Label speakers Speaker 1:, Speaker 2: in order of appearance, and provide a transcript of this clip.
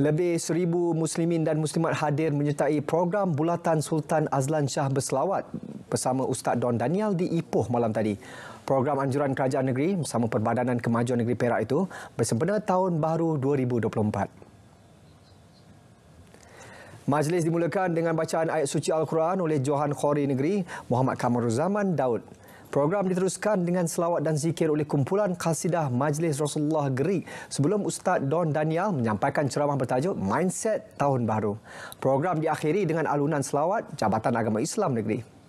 Speaker 1: Lebih seribu Muslimin dan Muslimat hadir menyertai program Bulatan Sultan Azlan Shah Berselawat bersama Ustaz Don Daniel di Ipoh malam tadi. Program Anjuran Kerajaan Negeri bersama Perbadanan Kemajuan Negeri Perak itu bersempena tahun baru 2024. Majlis dimulakan dengan bacaan ayat suci Al-Quran oleh Johan Khori Negeri Muhammad Kamaruzaman Daud Program diteruskan dengan selawat dan zikir oleh kumpulan Qasidah Majlis Rasulullah Gerik sebelum Ustaz Don Daniel menyampaikan ceramah bertajuk Mindset Tahun Baru. Program diakhiri dengan alunan selawat Jabatan Agama Islam Negeri.